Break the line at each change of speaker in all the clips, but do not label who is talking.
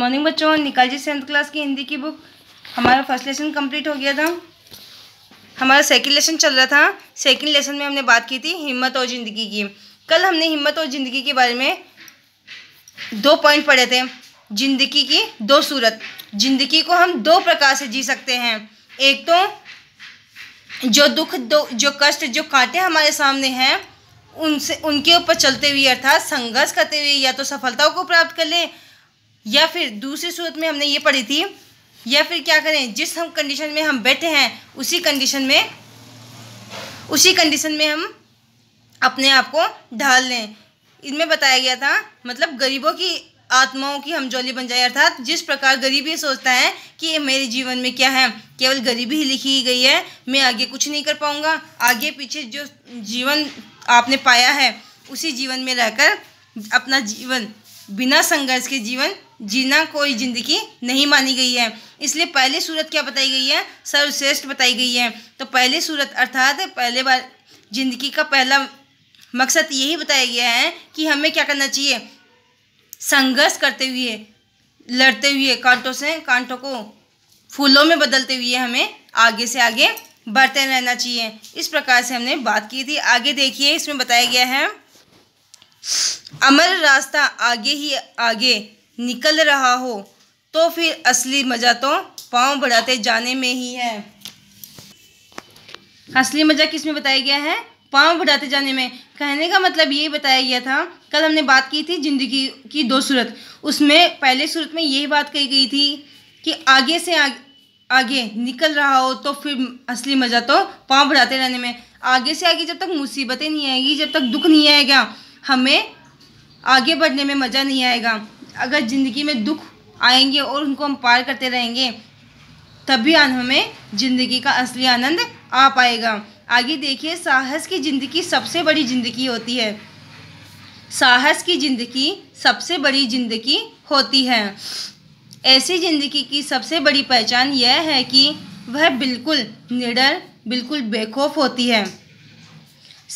morning बच्चों निकाल जी seventh class की हिंदी की बुक हमारा फर्स्ट लेसन कंप्लीट हो गया था हमारा सेकंड लेसन चल रहा था सेकंड लेसन में हमने बात की थी हिम्मत और ज़िंदगी की कल हमने हिम्मत और ज़िंदगी के बारे में दो पॉइंट पढ़े थे जिंदगी की दो सूरत जिंदगी को हम दो प्रकार से जी सकते हैं एक तो जो दुख दो जो कष्ट जो कांटे हमारे सामने हैं उनसे उनके ऊपर चलते हुए अर्थात संघर्ष करते हुए या तो सफलताओं को प्राप्त कर लें या फिर दूसरी सूरत में हमने ये पढ़ी थी या फिर क्या करें जिस हम कंडीशन में हम बैठे हैं उसी कंडीशन में उसी कंडीशन में हम अपने आप को ढाल लें इनमें बताया गया था मतलब गरीबों की आत्माओं की हमजोली बन जाए अर्थात जिस प्रकार गरीब ये सोचता है कि मेरे जीवन में क्या है केवल गरीबी ही लिखी गई है मैं आगे कुछ नहीं कर पाऊँगा आगे पीछे जो जीवन आपने पाया है उसी जीवन में रहकर अपना जीवन बिना संघर्ष के जीवन जीना कोई ज़िंदगी नहीं मानी गई है इसलिए पहली सूरत क्या बताई गई है सर्वश्रेष्ठ बताई गई है तो पहली सूरत अर्थात पहले बार जिंदगी का पहला मकसद यही बताया गया है कि हमें क्या करना चाहिए संघर्ष करते हुए लड़ते हुए कांटों से कांटों को फूलों में बदलते हुए हमें आगे से आगे बढ़ते रहना चाहिए इस प्रकार से हमने बात की थी आगे देखिए इसमें बताया गया है अमर रास्ता आगे ही आगे निकल रहा हो तो फिर असली मज़ा तो पाँव बढ़ाते जाने में ही है असली मज़ा किस में बताया गया है पाँव बढ़ाते जाने में कहने का मतलब ये बताया गया था कल हमने बात की थी ज़िंदगी की दो सूरत उसमें पहले सूरत में यही बात कही गई थी कि आगे से आगे, आगे निकल रहा हो तो फिर असली मज़ा तो पाँव बढ़ाते रहने में आगे से आगे जब तक मुसीबतें नहीं आएगी जब तक दुख नहीं आएगा हमें आगे बढ़ने में मज़ा नहीं आएगा अगर ज़िंदगी में दुख आएंगे और उनको हम पार करते रहेंगे तभी हमें ज़िंदगी का असली आनंद आ पाएगा आगे देखिए साहस की ज़िंदगी सबसे बड़ी ज़िंदगी होती है साहस की ज़िंदगी सबसे बड़ी ज़िंदगी होती है ऐसी ज़िंदगी की सबसे बड़ी पहचान यह है कि वह बिल्कुल निडर बिल्कुल बेखौफ होती है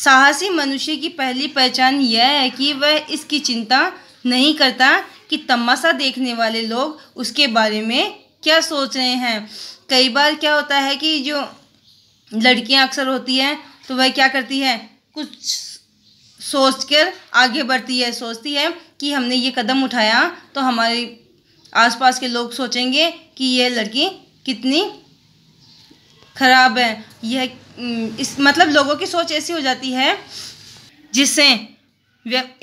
साहसी मनुष्य की पहली पहचान यह है कि वह इसकी चिंता नहीं करता कि तमाशा देखने वाले लोग उसके बारे में क्या सोच रहे हैं कई बार क्या होता है कि जो लड़कियां अक्सर होती हैं तो वह क्या करती है कुछ सोच कर आगे बढ़ती है सोचती है कि हमने ये कदम उठाया तो हमारे आसपास के लोग सोचेंगे कि यह लड़की कितनी खराब है यह इस मतलब लोगों की सोच ऐसी हो जाती है जिससे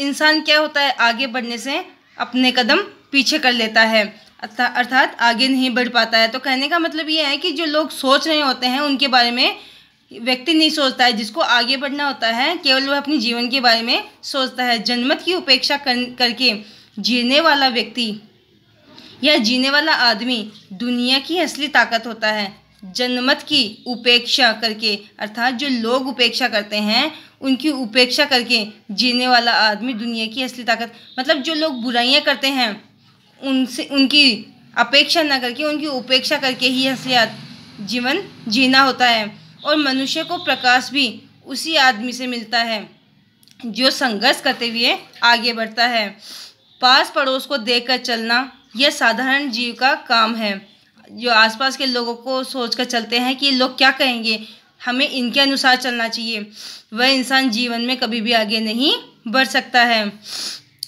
इंसान क्या होता है आगे बढ़ने से अपने कदम पीछे कर लेता है अर्थात आगे नहीं बढ़ पाता है तो कहने का मतलब ये है कि जो लोग सोच रहे होते हैं उनके बारे में व्यक्ति नहीं सोचता है जिसको आगे बढ़ना होता है केवल वह अपने जीवन के बारे में सोचता है जनमत की उपेक्षा कर करके जीने वाला व्यक्ति या जीने वाला आदमी दुनिया की असली ताकत होता है जनमत की उपेक्षा करके अर्थात जो लोग उपेक्षा करते हैं उनकी उपेक्षा करके जीने वाला आदमी दुनिया की असली ताकत मतलब जो लोग बुराइयाँ करते हैं उनसे उनकी अपेक्षा ना करके उनकी उपेक्षा करके ही असली जीवन जीना होता है और मनुष्य को प्रकाश भी उसी आदमी से मिलता है जो संघर्ष करते हुए आगे बढ़ता है पास पड़ोस को देख चलना यह साधारण जीव का काम है जो आसपास के लोगों को सोच कर चलते हैं कि लोग क्या कहेंगे हमें इनके अनुसार चलना चाहिए वह इंसान जीवन में कभी भी आगे नहीं बढ़ सकता है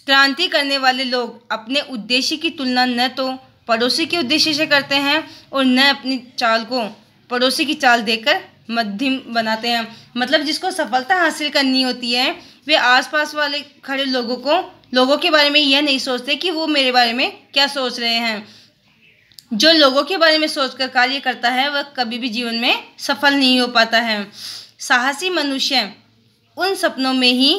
क्रांति करने वाले लोग अपने उद्देश्य की तुलना न तो पड़ोसी के उद्देश्य से करते हैं और न अपनी चाल को पड़ोसी की चाल देकर मध्यम बनाते हैं मतलब जिसको सफलता हासिल करनी होती है वे आसपास वाले खड़े लोगों को लोगों के बारे में यह नहीं सोचते कि वो मेरे बारे में क्या सोच रहे हैं जो लोगों के बारे में सोचकर कार्य करता है वह कभी भी जीवन में सफल नहीं हो पाता है साहसी मनुष्य उन सपनों में ही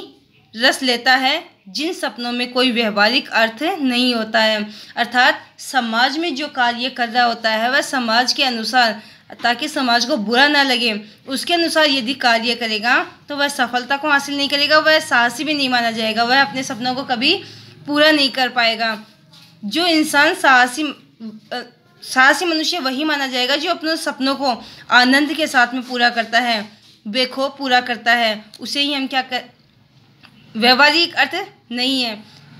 रस लेता है जिन सपनों में कोई व्यवहारिक अर्थ नहीं होता है अर्थात समाज में जो कार्य कर रहा होता है वह समाज के अनुसार ताकि समाज को बुरा ना लगे उसके अनुसार यदि कार्य करेगा तो वह सफलता को हासिल नहीं करेगा वह साहसी भी नहीं माना जाएगा वह अपने सपनों को कभी पूरा नहीं कर पाएगा जो इंसान साहसी साहसी मनुष्य वही माना जाएगा जो अपने सपनों को आनंद के साथ में पूरा करता है बेखो पूरा करता है उसे ही हम क्या कर व्यवहारिक अर्थ नहीं है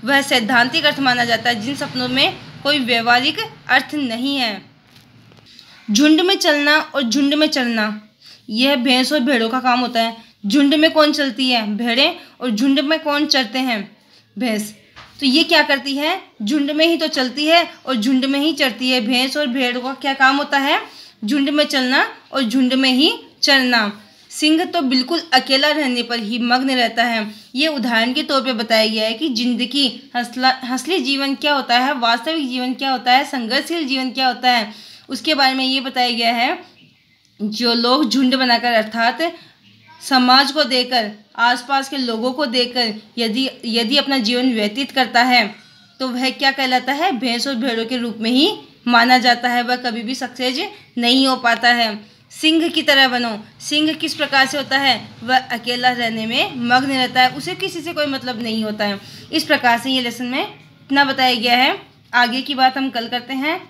वह सैद्धांतिक अर्थ माना जाता है जिन सपनों में कोई व्यवहारिक अर्थ नहीं है झुंड में चलना और झुंड में चलना यह भैंस और भेड़ों का काम होता है झुंड में कौन चलती है भेड़ें और झुंड में कौन चलते हैं भैंस तो ये क्या करती है झुंड में ही तो चलती है और झुंड में ही चढ़ती है भैंस और भेड़ का क्या काम होता है झुंड में चलना और झुंड में ही चलना सिंह तो बिल्कुल अकेला रहने पर ही मग्न रहता है ये उदाहरण के तौर पे बताया गया है कि जिंदगी हंसला हंसली जीवन क्या होता है वास्तविक जीवन क्या होता है संघर्षशील जीवन क्या होता है उसके बारे में ये बताया गया है जो लोग झुंड बनाकर अर्थात समाज को देकर आसपास के लोगों को देकर यदि यदि अपना जीवन व्यतीत करता है तो वह क्या कहलाता है भैंस और भेड़ों के रूप में ही माना जाता है वह कभी भी सक्सेस नहीं हो पाता है सिंह की तरह बनो सिंह किस प्रकार से होता है वह अकेला रहने में मग्न रहता है उसे किसी से कोई मतलब नहीं होता है इस प्रकार से ये लेसन में इतना बताया गया है आगे की बात हम कल करते हैं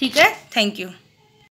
ठीक है थैंक यू